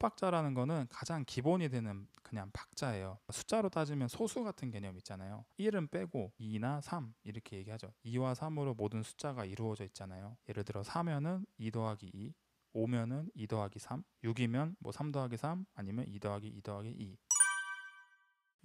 박자라는 거는 가장 기본이 되는 그냥 박자예요. 숫자로 따지면 소수 같은 개념 있잖아요. 1은 빼고 2나 3 이렇게 얘기하죠. 2와 3으로 모든 숫자가 이루어져 있잖아요. 예를 들어 4면은 2 더하기 2, 5면은 2 더하기 3, 6이면 뭐3 더하기 3 아니면 2 더하기 2 더하기 2.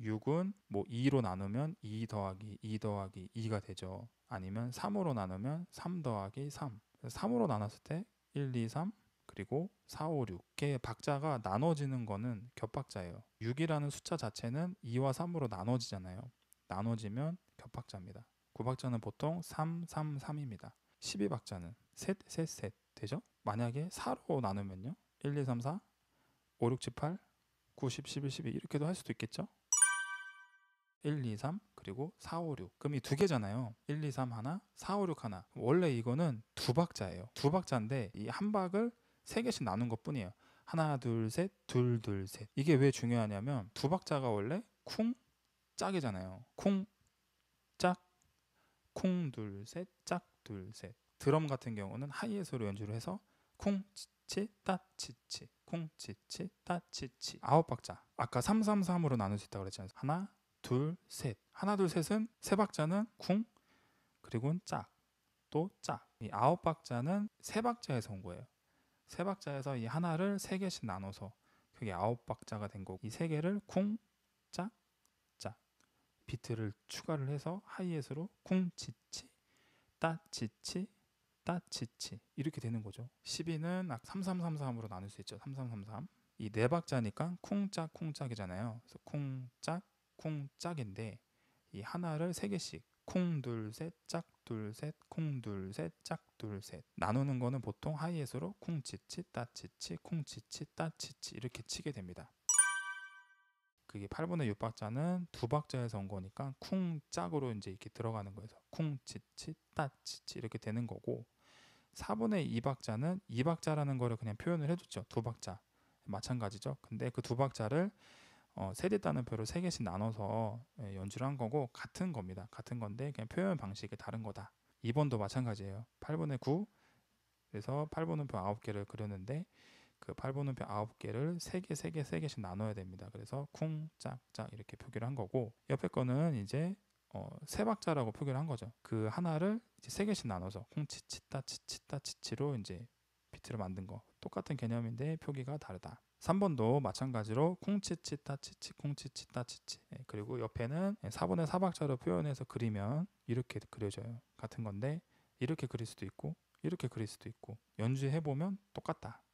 6은 뭐 2로 나누면 2 더하기 2 더하기 2가 되죠. 아니면 3으로 나누면 3 더하기 3. 3으로 나눴을 때 1, 2, 3, 그리고 4, 5, 6이 박자가 나눠지는 거는 겹박자예요. 6이라는 숫자 자체는 2와 3으로 나눠지잖아요. 나눠지면 겹박자입니다. 9박자는 보통 3, 3, 3입니다. 12박자는 셋, 셋, 셋 되죠? 만약에 4로 나누면요. 1, 2, 3, 4, 5, 6, 7, 8, 9, 10, 11, 12 이렇게도 할 수도 있겠죠? 1, 2, 3 그리고 4, 5, 6 그럼 이 두 개잖아요 1, 2, 3 하나 4, 5, 6 하나 원래 이거는 두 박자예요 두 박자인데 이 한 박을 세 개씩 나눈 것 뿐이에요. 하나 둘셋둘 둘셋 이게 왜 중요하냐면 두 박자가 원래 쿵 짝이잖아요. 쿵 짝, 쿵둘 셋, 짝 둘 셋. 드럼 같은 경우는 하이에서로 연주를 해서 쿵 치치 따 치치 쿵 치치 따 치치 아홉 박자 아까 333으로 나눌 수 있다고 그랬잖아요 하나 둘셋 하나 둘 셋은 세 박자는 쿵 그리고 짝또 짝이 아홉 박자는 세 박자에서 온 거예요 세 박자에서 이 하나를 세 개씩 나눠서 그게 아홉 박자가 된 거고 이 세 개를 쿵, 짝, 짝 비트를 추가를 해서 하이햇으로 쿵, 치치, 따, 치치, 따, 치치 이렇게 되는 거죠 12는 3333으로 아, 나눌 수 있죠 3333이 네 박자니까 쿵, 짝, 쿵, 짝이잖아요 그래서 쿵, 짝, 쿵, 짝인데 이 하나를 세 개씩 쿵둘셋 짝둘셋 쿵둘셋 짝둘셋 나누는 거는 보통 하이햇으로 쿵치치 따치치 쿵치치 따치치 이렇게 치게 됩니다. 그게 8분의 6박자는 두 박자에서 온 거니까 쿵 짝으로 이제 이렇게 들어가는 거에서 쿵치치 따치치 이렇게 되는 거고 4분의 2박자는 2박자라는 거를 그냥 표현을 해줬죠. 두 박자 마찬가지죠. 근데 그 두 박자를 어, 세대 단위표로 세 개씩 나눠서 예, 연주를 한 거고 같은 겁니다. 같은 건데 그냥 표현 방식이 다른 거다. 2번도 마찬가지예요. 8분의 9 그래서 8분음표 9개를 그렸는데 그 8분음표 9개를 3개, 3개, 3개씩 나눠야 됩니다. 그래서 쿵, 짝, 짝 이렇게 표기를 한 거고 옆에 거는 이제 어, 세 박자라고 표기를 한 거죠. 그 하나를 이제 세 개씩 나눠서 쿵 치, 치 따, 치 치 따, 치치로 이제 비트를 만든 거. 똑같은 개념인데 표기가 다르다. 3번도 마찬가지로 쿵치치타치치 쿵치치타치치 예, 그리고 옆에는 4번의 예, 사박자로 표현해서 그리면 이렇게 그려져요 같은 건데 이렇게 그릴 수도 있고 이렇게 그릴 수도 있고 연주해 보면 똑같다